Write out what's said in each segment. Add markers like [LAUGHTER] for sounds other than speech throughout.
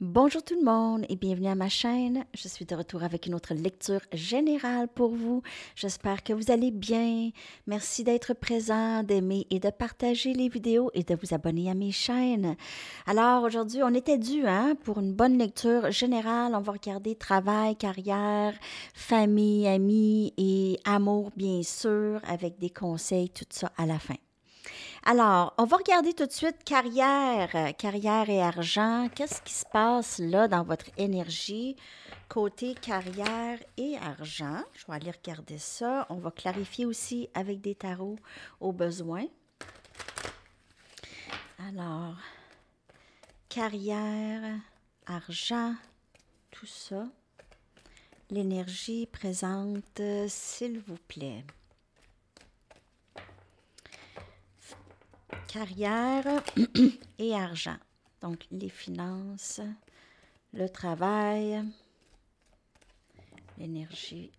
Bonjour tout le monde et bienvenue à ma chaîne. Je suis de retour avec une autre lecture générale pour vous. J'espère que vous allez bien. Merci d'être présent, d'aimer et de partager les vidéos et de vous abonner à mes chaînes. Alors aujourd'hui, on était dû hein, pour une bonne lecture générale. On va regarder travail, carrière, famille, amis et amour bien sûr avec des conseils, tout ça à la fin. Alors, on va regarder tout de suite carrière, euh, carrière et argent. Qu'est-ce qui se passe là dans votre énergie côté carrière et argent? Je vais aller regarder ça. On va clarifier aussi avec des tarots au besoin. Alors, carrière, argent, tout ça. L'énergie présente, euh, s'il vous plaît. carrière [CLEARS THROAT] et argent. Donc, les finances, le travail, l'énergie.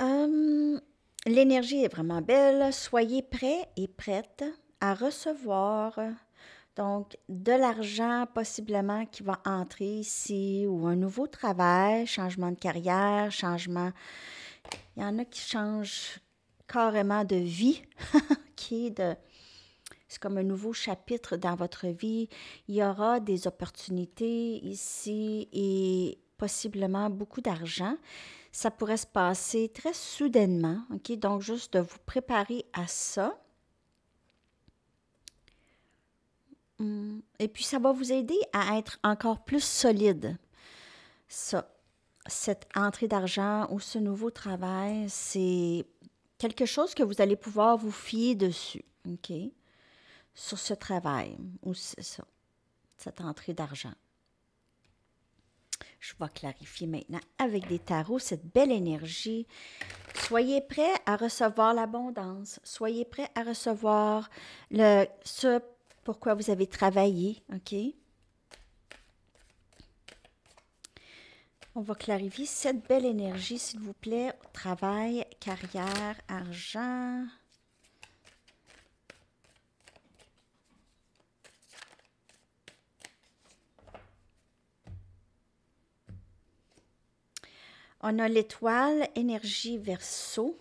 Euh, l'énergie est vraiment belle. Soyez prêts et prêtes à recevoir donc, de l'argent possiblement qui va entrer ici ou un nouveau travail, changement de carrière, changement. Il y en a qui changent carrément de vie, [LAUGHS] qui est de. C'est comme un nouveau chapitre dans votre vie. Il y aura des opportunités ici et possiblement beaucoup d'argent. Ça pourrait se passer très soudainement, Donc, juste de vous préparer à ça. Mm. Et puis, ça va vous aider à être encore plus solide. Ça, cette entrée d'argent ou ce nouveau travail, c'est quelque chose que vous allez pouvoir vous fier dessus, OK? Sur ce travail ou ça, cette entrée d'argent. Je vais clarifier maintenant avec des tarots cette belle énergie. Soyez prêts à recevoir l'abondance. Soyez prêts à recevoir le, ce pourquoi vous avez travaillé, OK? On va clarifier cette belle énergie, s'il vous plaît. Travail, carrière, argent. On a l'étoile, énergie verso.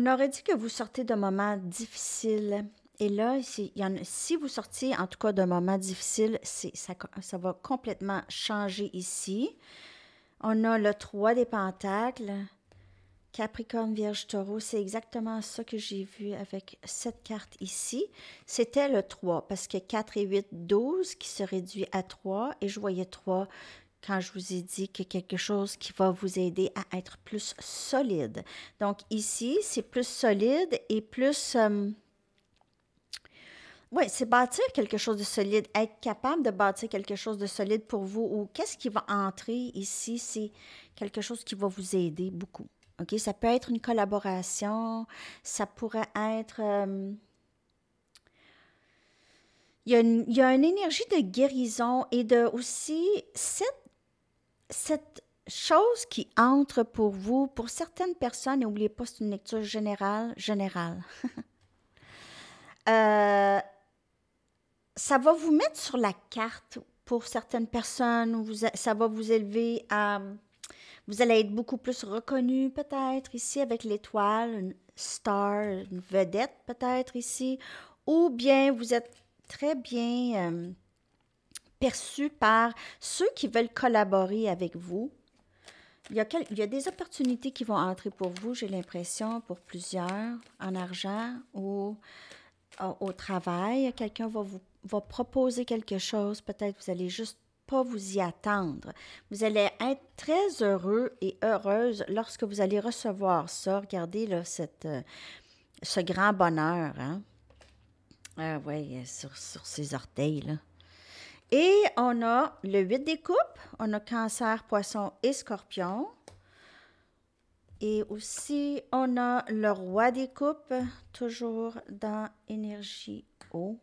On aurait dit que vous sortez d'un moment difficile Et là, y si vous sortiez en tout cas d'un moment difficile, ça, ça va complètement changer ici. On a le 3 des pentacles. Capricorne, Vierge, Taureau, c'est exactement ça que j'ai vu avec cette carte ici. C'était le 3, parce que 4 et 8, 12, qui se réduit à 3, et je voyais 3 quand je vous ai dit que quelque chose qui va vous aider à être plus solide. Donc ici, c'est plus solide et plus... Euh, oui, c'est bâtir quelque chose de solide, être capable de bâtir quelque chose de solide pour vous ou qu'est-ce qui va entrer ici, c'est quelque chose qui va vous aider beaucoup. OK, ça peut être une collaboration, ça pourrait être... Euh, il y, a une, il y, a une, énergie de guérison et de aussi cette cette chose qui entre pour vous, pour certaines personnes, et n'oubliez pas, c'est une lecture générale, générale. [LAUGHS] Euh, ça va vous mettre sur la carte pour certaines personnes, vous, ça va vous élever à... Vous allez être beaucoup plus reconnu peut-être ici avec l'étoile, une star, une vedette peut-être ici, ou bien vous êtes très bien... Euh, perçu par ceux qui veulent collaborer avec vous. Il y, a des opportunités qui vont entrer pour vous, j'ai l'impression, pour plusieurs, en argent ou euh, au, travail. Quelqu'un va vous proposer quelque chose, peut-être vous allez juste pas vous y attendre. Vous allez être très heureux et heureuse lorsque vous allez recevoir ça. Regardez là, cette, euh, ce grand bonheur. Hein. Ah oui, sur, sur, orteils. Là. Et on a le 8 des coupes, on a cancer, poisson et scorpion. Et aussi, on a le roi des coupes, toujours dans énergie eau.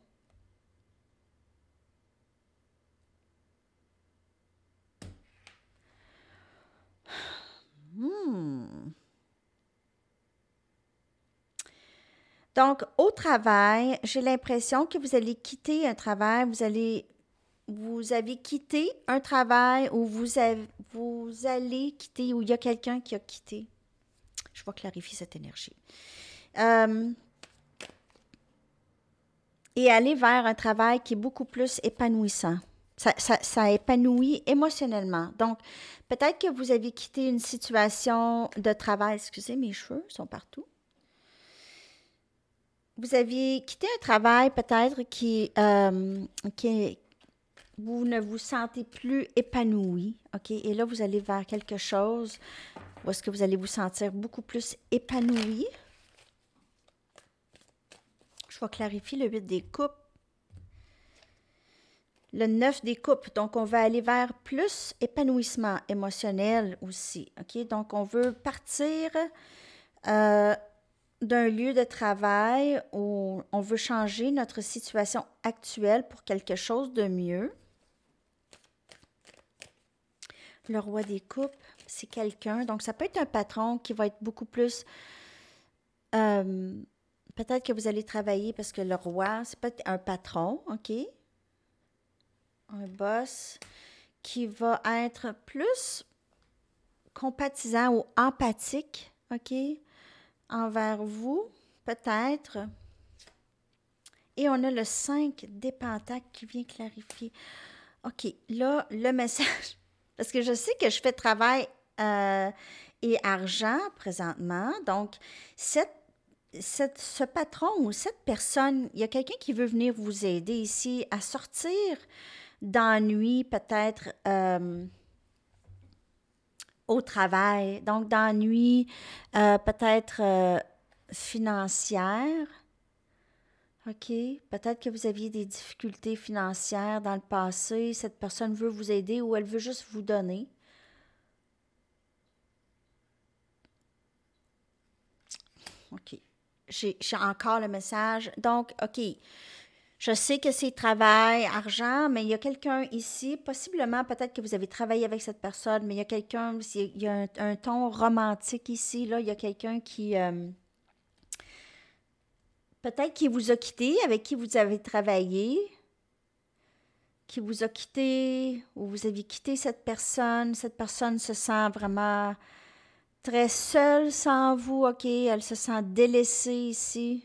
Hmm. Donc, au travail, j'ai l'impression que vous allez quitter un travail, vous allez vous avez quitté un travail ou vous, avez, vous allez quitter où il y a quelqu'un qui a quitté. Je vais clarifier cette énergie. Euh, et aller vers un travail qui est beaucoup plus épanouissant. Ça, épanouit émotionnellement. Donc, peut-être que vous avez quitté une situation de travail. Excusez, mes cheveux sont partout. Vous avez quitté un travail peut-être qui, euh, qui, vous ne vous sentez plus épanoui, OK? Et là, vous allez vers quelque chose où est-ce que vous allez vous sentir beaucoup plus épanoui. Je vais clarifier le 8 des coupes. Le 9 des coupes, donc on va aller vers plus épanouissement émotionnel aussi, OK? Donc, on veut partir... Euh, d'un lieu de travail où on veut changer notre situation actuelle pour quelque chose de mieux. Le roi des coupes, c'est quelqu'un. Donc, ça peut être un patron qui va être beaucoup plus. Euh, peut-être que vous allez travailler parce que le roi, c'est peut-être un patron, OK? Un boss qui va être plus compatisant ou empathique, OK? Envers vous, peut-être. Et on a le 5 des pentacles qui vient clarifier. OK, là, le message. Parce que je sais que je fais travail euh, et argent présentement. Donc, ce patron ou cette personne, il y a quelqu'un qui veut venir vous aider ici à sortir d'ennui peut-être euh, au travail, donc d'ennui euh, peut-être financière OK. Peut-être que vous aviez des difficultés financières dans le passé. Cette personne veut vous aider ou elle veut juste vous donner. OK. J'ai encore le message. Donc, OK. Je sais que c'est travail, argent, mais il y a quelqu'un ici, possiblement, peut-être que vous avez travaillé avec cette personne, mais il y a quelqu'un, il y a un, ton romantique ici, là, il y a quelqu'un qui, euh, Peut-être qui vous a quitté, avec qui vous avez travaillé, qui vous a quitté ou vous avez quitté cette personne. Cette personne se sent vraiment très seule sans vous, OK? Elle se sent délaissée ici.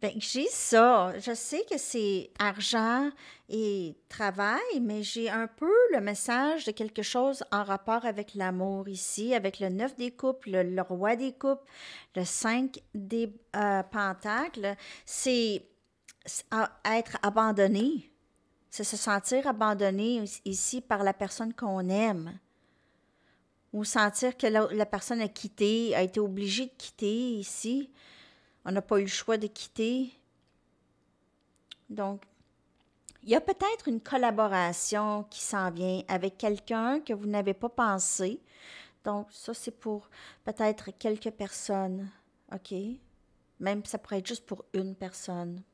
Bien, j'ai ça. Je sais que c'est argent et travail, mais j'ai un peu le message de quelque chose en rapport avec l'amour ici, avec le 9 des coupes, le, roi des coupes, le 5 des euh, pentacles. C'est être abandonné. C'est se sentir abandonné ici par la personne qu'on aime ou sentir que la personne a quitté, a été obligée de quitter ici on n'a pas eu le choix de quitter. Donc, il y a peut-être une collaboration qui s'en vient avec quelqu'un que vous n'avez pas pensé. Donc, ça, c'est pour peut-être quelques personnes. OK? Même ça pourrait être juste pour une personne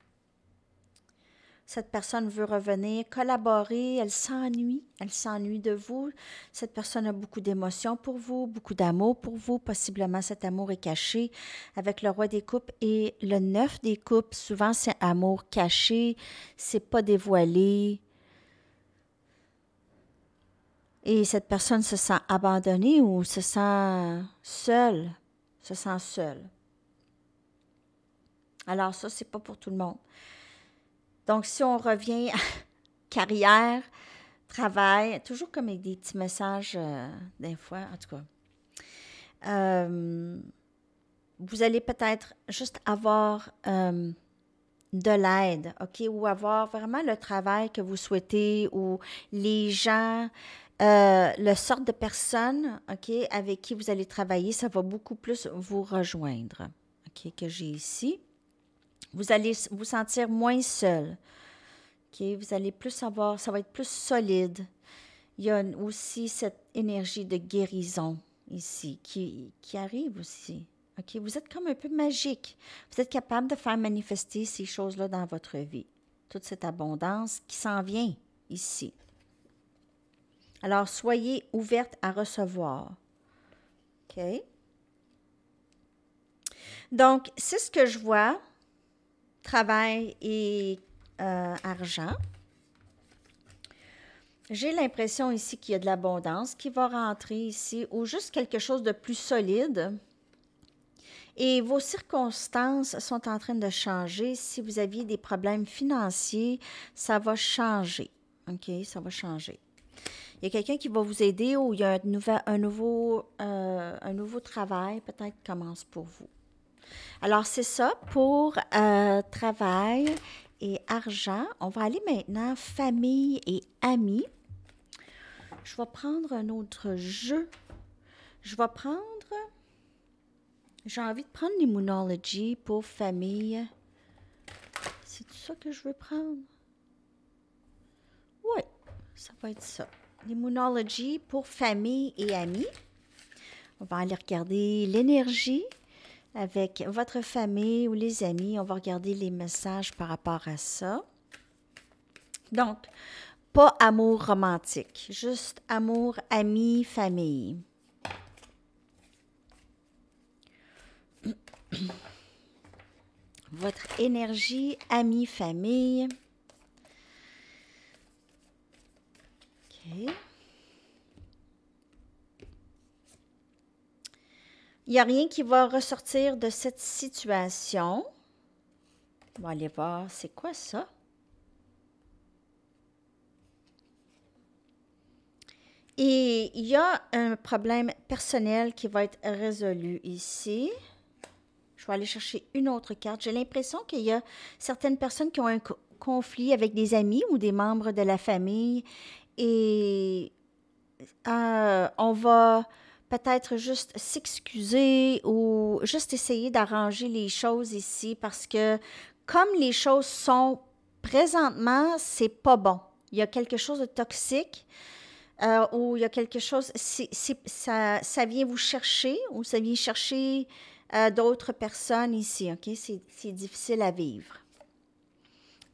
cette personne veut revenir collaborer, elle s'ennuie, elle s'ennuie de vous. Cette personne a beaucoup d'émotions pour vous, beaucoup d'amour pour vous. Possiblement, cet amour est caché avec le roi des coupes et le neuf des coupes. Souvent, c'est amour caché, c'est pas dévoilé. Et cette personne se sent abandonnée ou se sent seule, se sent seule. Alors ça, c'est pas pour tout le monde. Donc, si on revient à [LAUGHS] carrière, travail, toujours comme avec des petits messages euh, d'info, fois, en tout cas. Euh, vous allez peut-être juste avoir euh, de l'aide, OK, ou avoir vraiment le travail que vous souhaitez ou les gens, le sort de personnes, OK, avec qui vous allez travailler, ça va beaucoup plus vous rejoindre, OK, que j'ai ici. Vous allez vous sentir moins seul. Vous allez plus avoir, ça va être plus solide. Il y a aussi cette énergie de guérison ici qui, arrive aussi. Vous êtes comme un peu magique. Vous êtes capable de faire manifester ces choses-là dans votre vie. Toute cette abondance qui s'en vient ici. Alors, soyez ouverte à recevoir. OK? Donc, c'est ce que je vois travail et euh, argent. J'ai l'impression ici qu'il y a de l'abondance qui va rentrer ici ou juste quelque chose de plus solide. Et vos circonstances sont en train de changer. Si vous aviez des problèmes financiers, ça va changer. OK, ça va changer. Il y a quelqu'un qui va vous aider ou il y a un, un, nouveau, euh, un nouveau travail peut-être commence pour vous. Alors, c'est ça pour euh, travail et argent. On va aller maintenant famille et amis. Je vais prendre un autre jeu. Je vais prendre... J'ai envie de prendre l'immunology pour famille. C'est ça que je veux prendre? Oui, ça va être ça. L'immunology pour famille et amis. On va aller regarder l'énergie avec votre famille ou les amis. On va regarder les messages par rapport à ça. Donc, pas amour romantique, juste amour, ami famille. [CLEARS THROAT] Votre énergie, ami famille. OK. Il n'y a rien qui va ressortir de cette situation. On va aller voir, c'est quoi ça? Et il y a un problème personnel qui va être résolu ici. Je vais aller chercher une autre carte. J'ai l'impression qu'il y a certaines personnes qui ont un conflit avec des amis ou des membres de la famille et euh, on va peut-être juste s'excuser ou juste essayer d'arranger les choses ici parce que comme les choses sont présentement, c'est pas bon. Il y a quelque chose de toxique euh, ou il y a quelque chose, ça, vient vous chercher ou ça vient chercher euh, d'autres personnes ici, OK? C'est difficile à vivre.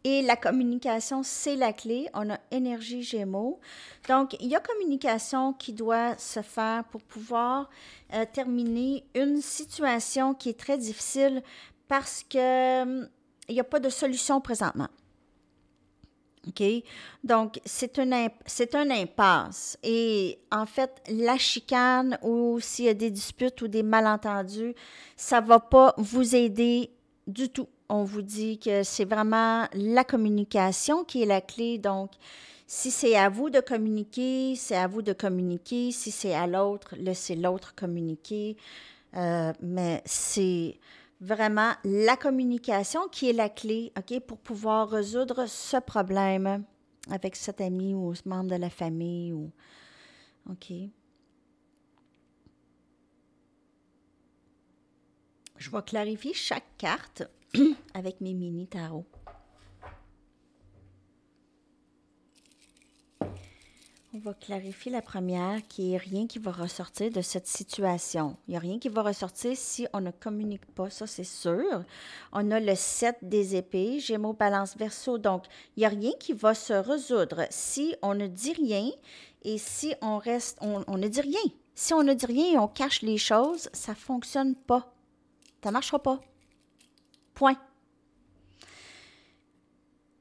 Et la communication, c'est la clé. On a énergie Gémeaux. Donc, il y a communication qui doit se faire pour pouvoir euh, terminer une situation qui est très difficile parce qu'il hum, n'y a pas de solution présentement. OK? Donc, c'est un, un impasse. Et en fait, la chicane ou s'il y a des disputes ou des malentendus, ça ne va pas vous aider du tout on vous dit que c'est vraiment la communication qui est la clé. Donc, si c'est à vous de communiquer, c'est à vous de communiquer. Si c'est à l'autre, laissez l'autre communiquer. Euh, mais c'est vraiment la communication qui est la clé, OK, pour pouvoir résoudre ce problème avec cet ami ou ce membre de la famille ou OK. Je vais clarifier chaque carte. [CLEARS THROAT] avec mes mini tarots. On va clarifier la première, qui est rien qui va ressortir de cette situation. Il n'y a rien qui va ressortir si on ne communique pas, ça c'est sûr. On a le 7 des épées, Gémeaux, Balance, Verseau. Donc, il n'y a rien qui va se résoudre si on ne dit rien et si on reste, on, ne dit rien. Si on ne dit rien et on cache les choses, ça ne fonctionne pas. Ça ne marchera pas.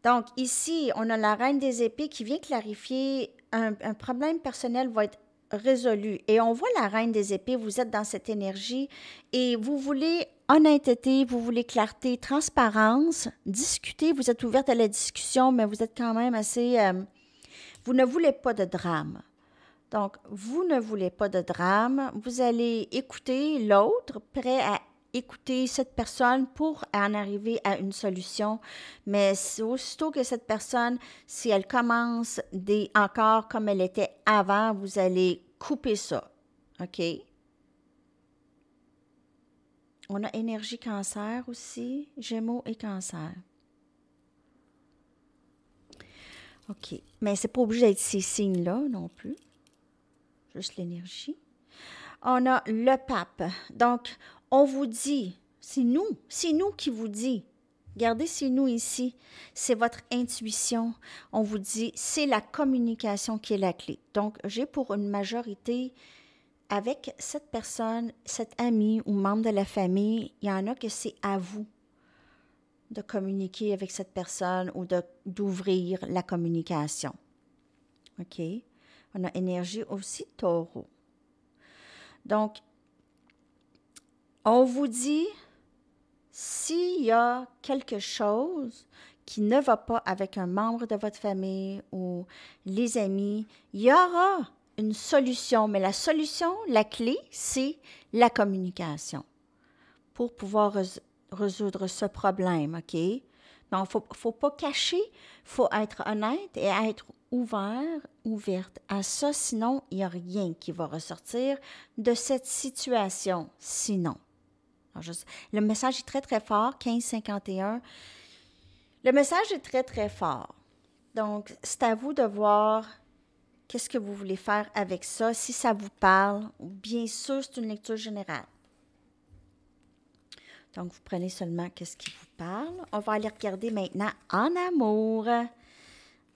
Donc ici, on a la reine des épées qui vient clarifier un, problème personnel va être résolu. Et on voit la reine des épées, vous êtes dans cette énergie et vous voulez honnêteté, vous voulez clarté, transparence, discuter, vous êtes ouverte à la discussion, mais vous êtes quand même assez... Euh, vous ne voulez pas de drame. Donc, vous ne voulez pas de drame, vous allez écouter l'autre, prêt à écouter cette personne pour en arriver à une solution. Mais aussitôt que cette personne, si elle commence des, encore comme elle était avant, vous allez couper ça. OK? On a énergie cancer aussi, gémeaux et cancer. OK. Mais c'est pas obligé d'être ces signes-là non plus. Juste l'énergie on a le pape. Donc, on vous dit, c'est nous, c'est nous qui vous dit. Regardez, c'est nous ici, c'est votre intuition. On vous dit, c'est la communication qui est la clé. Donc, j'ai pour une majorité avec cette personne, cet ami ou membre de la famille, il y en a que c'est à vous de communiquer avec cette personne ou d'ouvrir la communication. OK? On a énergie aussi taureau. Donc, on vous dit, s'il y a quelque chose qui ne va pas avec un membre de votre famille ou les amis, il y aura une solution, mais la solution, la clé, c'est la communication pour pouvoir résoudre ce problème, OK? Donc, il ne faut pas cacher, faut être honnête et être ouvert, ouverte à ça, sinon il n'y a rien qui va ressortir de cette situation, sinon. le message est très, très fort, 1551. Le message est très, très fort. Donc, c'est à vous de voir qu'est-ce que vous voulez faire avec ça, si ça vous parle. Bien sûr, c'est une lecture générale. Donc, vous prenez seulement qu'est-ce qui vous parle. On va aller regarder maintenant en amour.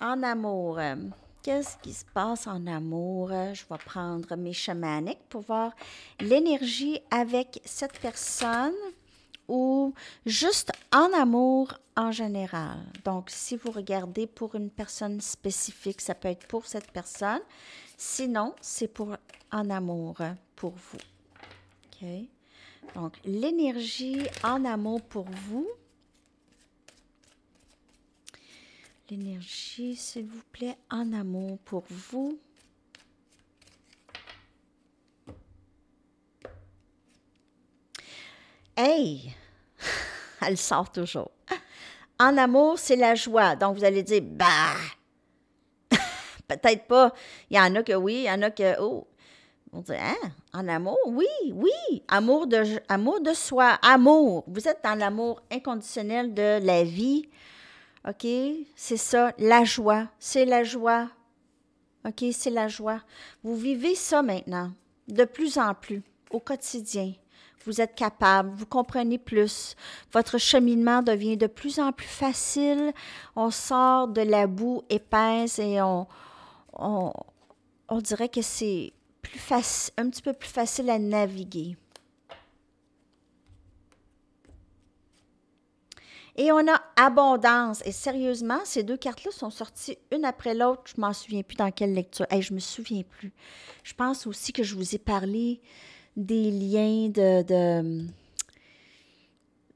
En amour, euh, qu'est-ce qui se passe en amour? Euh, je vais prendre mes chamaniques pour voir l'énergie avec cette personne ou juste en amour en général. Donc, si vous regardez pour une personne spécifique, ça peut être pour cette personne. Sinon, c'est pour en amour pour vous. OK? Donc, l'énergie en amour pour vous. l'énergie, s'il vous plaît, en amour pour vous. Hey! [LAUGHS] Elle sort toujours. En amour, c'est la joie. Donc, vous allez dire, bah! [LAUGHS] Peut-être pas. Il y en a que oui, il y en a que, oh! On dit, hein? En amour? Oui, oui! Amour de, amour de soi, amour. Vous êtes en amour inconditionnel de la vie, OK? C'est ça, la joie. C'est la joie. OK? C'est la joie. Vous vivez ça maintenant, de plus en plus, au quotidien. Vous êtes capable, vous comprenez plus. Votre cheminement devient de plus en plus facile. On sort de la boue épaisse et on, on, on dirait que c'est plus facile, un petit peu plus facile à naviguer. Et on a abondance. Et sérieusement, ces deux cartes-là sont sorties une après l'autre. Je m'en souviens plus dans quelle lecture. et je me souviens plus. Je pense aussi que je vous ai parlé des liens de,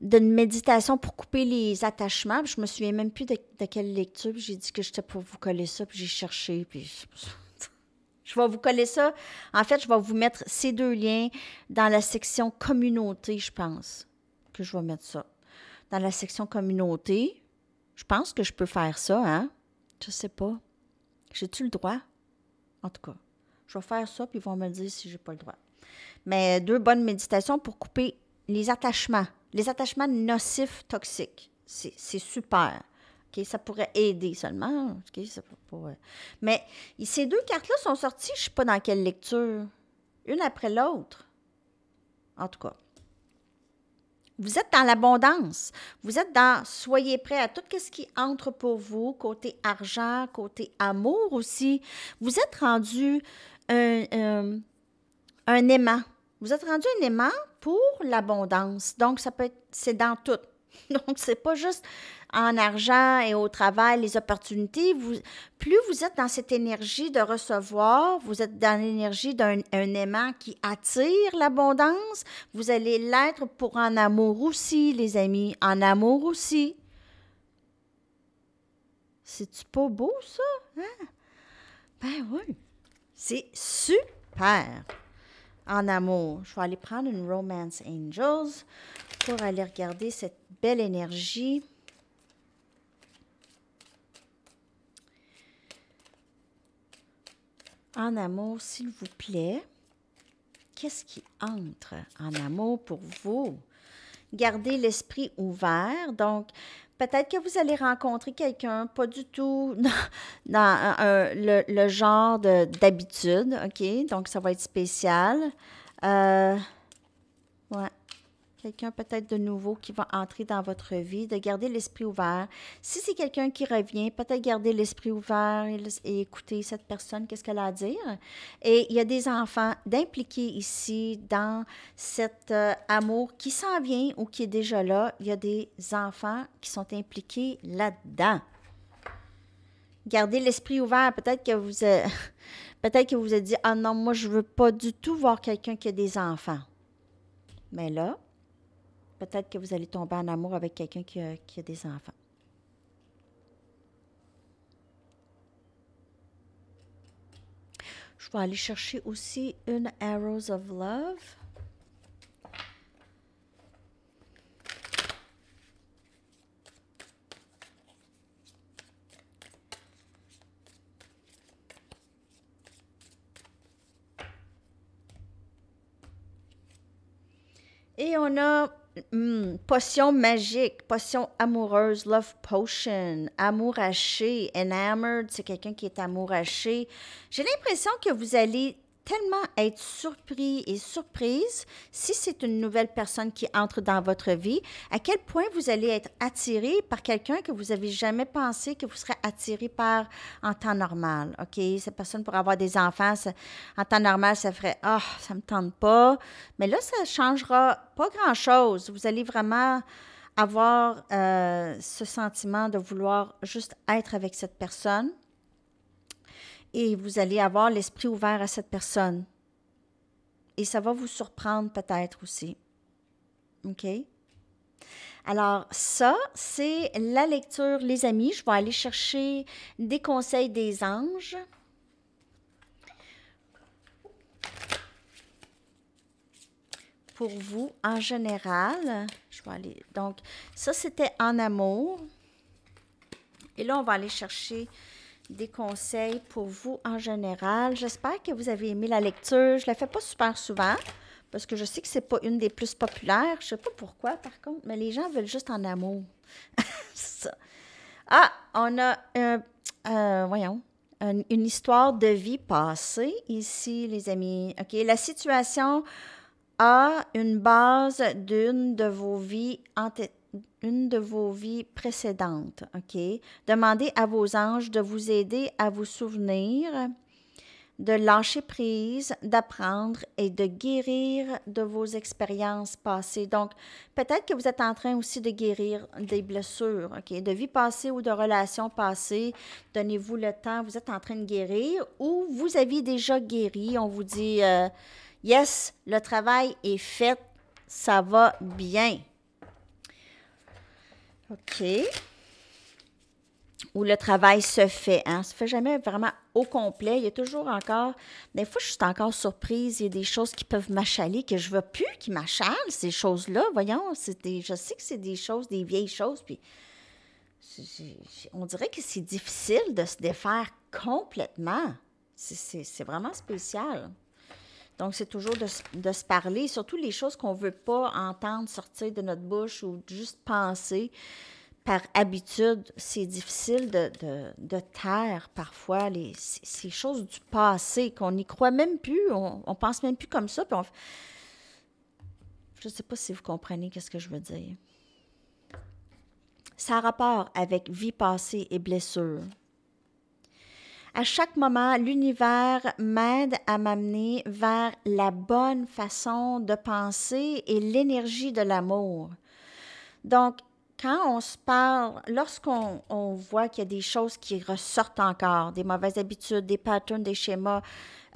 de méditation pour couper les attachements. Je je me souviens même plus de, quelle lecture. J'ai dit que j'étais pour vous coller ça, puis j'ai cherché, puis... [LAUGHS] Je vais vous coller ça. En fait, je vais vous mettre ces deux liens dans la section communauté, je pense, que je vais mettre ça dans la section communauté, je pense que je peux faire ça, hein? Je sais pas. J'ai-tu le droit? En tout cas, je vais faire ça, puis ils vont me dire si j'ai pas le droit. Mais deux bonnes méditations pour couper les attachements, les attachements nocifs, toxiques. C'est super. ça pourrait aider seulement. Mais ces deux cartes-là sont sorties, je ne sais pas dans quelle lecture. Une après l'autre. En tout cas. Vous êtes dans l'abondance. Vous êtes dans soyez prêt à tout ce qui entre pour vous, côté argent, côté amour aussi. Vous êtes rendu un, euh, un aimant. Vous êtes rendu un aimant pour l'abondance. Donc, ça peut être, c'est dans tout. [LAUGHS] Donc, c'est pas juste en argent et au travail, les opportunités. plus vous êtes dans cette énergie de recevoir, vous êtes dans l'énergie d'un aimant qui attire l'abondance, vous allez l'être pour en amour aussi, les amis, en amour aussi. C'est-tu pas beau, ça? Hein? Ben oui, c'est super! en amour. Je vais aller prendre une Romance Angels pour aller regarder cette belle énergie. En amour, s'il vous plaît, qu'est-ce qui entre en amour pour vous? Gardez l'esprit ouvert. Donc, peut-être que vous allez rencontrer quelqu'un pas du tout [LAUGHS] dans, le, genre d'habitude, OK? Donc, ça va être spécial. Euh, ouais quelqu'un peut-être de nouveau qui va entrer dans votre vie, de garder l'esprit ouvert. Si c'est quelqu'un qui revient, peut-être garder l'esprit ouvert et, écouter cette personne, qu'est-ce qu'elle a à dire. Et il y a des enfants d'impliquer ici dans cet euh, amour qui s'en vient ou qui est déjà là. Il y a des enfants qui sont impliqués là-dedans. Gardez l'esprit ouvert. Peut-être que vous êtes. Euh, [LAUGHS] peut-être que vous êtes dit ah non moi je veux pas du tout voir quelqu'un qui a des enfants. Mais là, peut-être que vous allez tomber en amour avec quelqu'un qui, a des enfants. Je vais aller chercher aussi une Arrows of Love. Et on a Hmm, potion magique, potion amoureuse, love potion, amouraché, enamored, c'est quelqu'un qui est amouraché. J'ai l'impression que vous allez tellement être surpris et surprise si c'est une nouvelle personne qui entre dans votre vie, à quel point vous allez être attiré par quelqu'un que vous avez jamais pensé que vous serez attiré par en temps normal. OK, cette personne pour avoir des enfants, en temps normal, ça ferait ah, oh, ça me tente pas, mais là ça changera pas grand-chose. Vous allez vraiment avoir euh, ce sentiment de vouloir juste être avec cette personne et vous allez avoir l'esprit ouvert à cette personne. Et ça va vous surprendre peut-être aussi. OK? Alors, ça, c'est la lecture, les amis. Je vais aller chercher des conseils des anges. Pour vous, en général, je vais aller. Donc, ça, c'était en amour. Et là, on va aller chercher des conseils pour vous en général. J'espère que vous avez aimé la lecture. Je la fais pas super souvent parce que je sais que c'est pas une des plus populaires. Je sais pas pourquoi, par contre, mais les gens veulent juste en amour. [LAUGHS] Ah, on a euh, voyons, une histoire de vie passée ici, les amis. OK, la situation a une base d'une de vos vies antérieures une de vos vies précédentes. OK? Demandez à vos anges de vous aider à vous souvenir, de lâcher prise, d'apprendre et de guérir de vos expériences passées. Donc, peut-être que vous êtes en train aussi de guérir des blessures, OK? De vie passée ou de relations passées. Donnez-vous le temps, vous êtes en train de guérir ou vous aviez déjà guéri. On vous dit, euh, yes, le travail est fait, ça va bien. OK. Où le travail se fait. Hein? Ça ne se fait jamais vraiment au complet. Il y a toujours encore. Des fois, je suis encore surprise. Il y a des choses qui peuvent m'achaler, que je ne veux plus qui m'achalent, ces choses-là. Voyons, des, je sais que c'est des choses, des vieilles choses. Puis on dirait que c'est difficile de se défaire complètement. C'est vraiment spécial. Donc, c'est toujours de, se parler, surtout les choses qu'on ne veut pas entendre sortir de notre bouche ou juste penser. Par habitude, c'est difficile de, taire parfois les, ces, choses du passé qu'on n'y croit même plus, on, ne pense même plus comme ça. Je ne sais pas si vous comprenez qu'est-ce que je veux dire. Ça a rapport avec vie passée et blessure. À chaque moment, l'univers m'aide à m'amener vers la bonne façon de penser et l'énergie de l'amour. Donc, quand on se parle, lorsqu'on voit qu'il y a des choses qui ressortent encore, des mauvaises habitudes, des patterns, des schémas,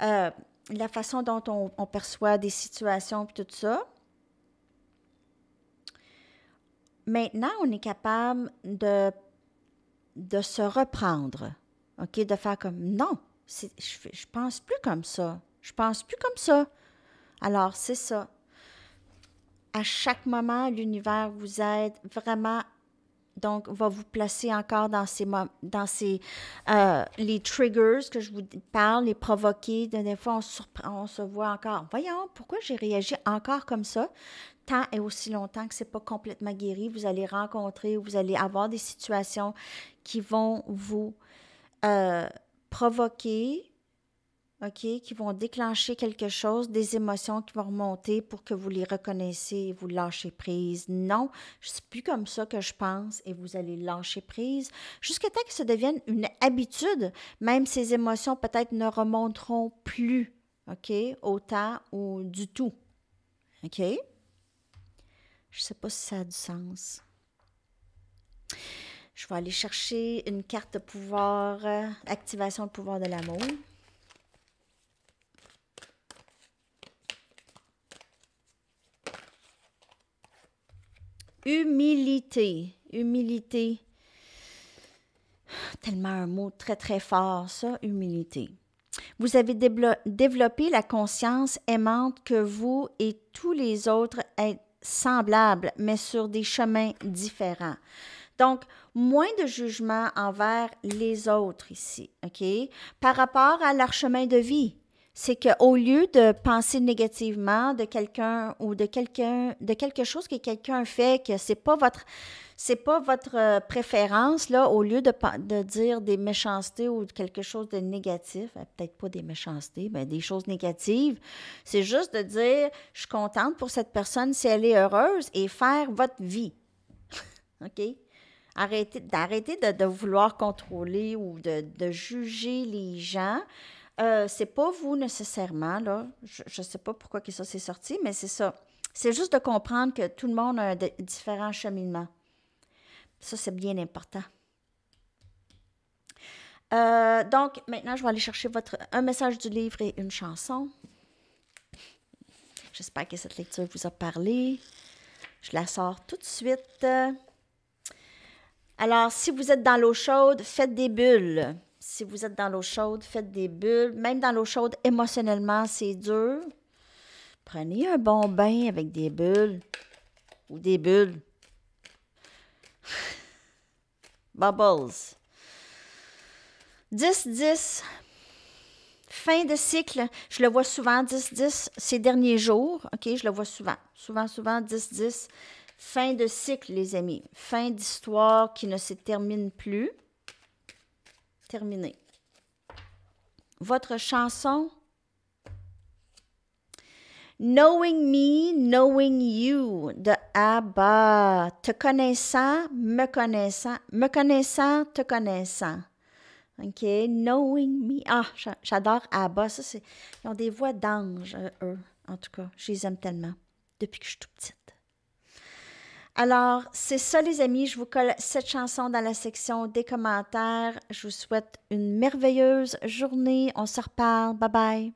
euh, la façon dont on, perçoit des situations, puis tout ça, maintenant, on est capable de se reprendre OK, de faire comme non, je, je pense plus comme ça. Je pense plus comme ça. Alors, c'est ça. À chaque moment, l'univers vous aide vraiment donc, va vous placer encore dans ces, dans ces euh, les triggers que je vous parle, les provoquer. Des fois, on, surprend, on se voit encore. Voyons, pourquoi j'ai réagi encore comme ça? Tant et aussi longtemps que ce n'est pas complètement guéri, vous allez rencontrer, vous allez avoir des situations qui vont vous euh, provoquer, OK, qui vont déclencher quelque chose, des émotions qui vont remonter pour que vous les reconnaissez et vous lâchez prise. Non, je n'est plus comme ça que je pense et vous allez lâcher prise jusqu'à temps que ça devienne une habitude. Même ces émotions peut-être ne remonteront plus, OK, autant ou du tout. OK? Je ne sais pas si ça a du sens. Je vais aller chercher une carte de pouvoir, euh, activation de pouvoir de l'amour. Humilité. Humilité. Tellement un mot très, très fort, ça, humilité. Vous avez développé la conscience aimante que vous et tous les autres êtes semblables, mais sur des chemins différents. Donc, moins de jugement envers les autres ici, OK? Par rapport à leur chemin de vie, c'est qu'au lieu de penser négativement de quelqu'un ou de quelqu'un de quelque chose que quelqu'un fait que c'est pas votre c'est pas votre euh, préférence là au lieu de, de dire des méchancetés ou quelque chose de négatif ben, peut-être pas des méchancetés mais ben, des choses négatives c'est juste de dire je suis contente pour cette personne si elle est heureuse et faire votre vie [LAUGHS] ok d'arrêter de, vouloir contrôler ou de, juger les gens. Euh, c'est pas vous nécessairement, là. Je, ne sais pas pourquoi que ça s'est sorti, mais c'est ça. C'est juste de comprendre que tout le monde a un différent cheminement. Ça, c'est bien important. Euh, donc, maintenant, je vais aller chercher votre, un message du livre et une chanson. J'espère que cette lecture vous a parlé. Je la sors tout de suite. Alors, si vous êtes dans l'eau chaude, faites des bulles. Si vous êtes dans l'eau chaude, faites des bulles. Même dans l'eau chaude, émotionnellement, c'est dur. Prenez un bon bain avec des bulles ou des bulles. [LAUGHS] Bubbles. 10-10. Fin de cycle, je le vois souvent, 10-10, ces derniers jours, OK, je le vois souvent, souvent, souvent, 10-10. Fin de cycle, les amis. Fin d'histoire qui ne se termine plus. Terminé. Votre chanson. Knowing me, knowing you de Abba. Te connaissant, me connaissant, me connaissant, te connaissant. OK, knowing me. Ah, j'adore Abba. c'est, ils ont des voix d'ange, euh, eux, en tout cas. Je les aime tellement depuis que je suis toute petite. Alors, c'est ça les amis, je vous colle cette chanson dans la section des commentaires. Je vous souhaite une merveilleuse journée. On se reparle. Bye bye.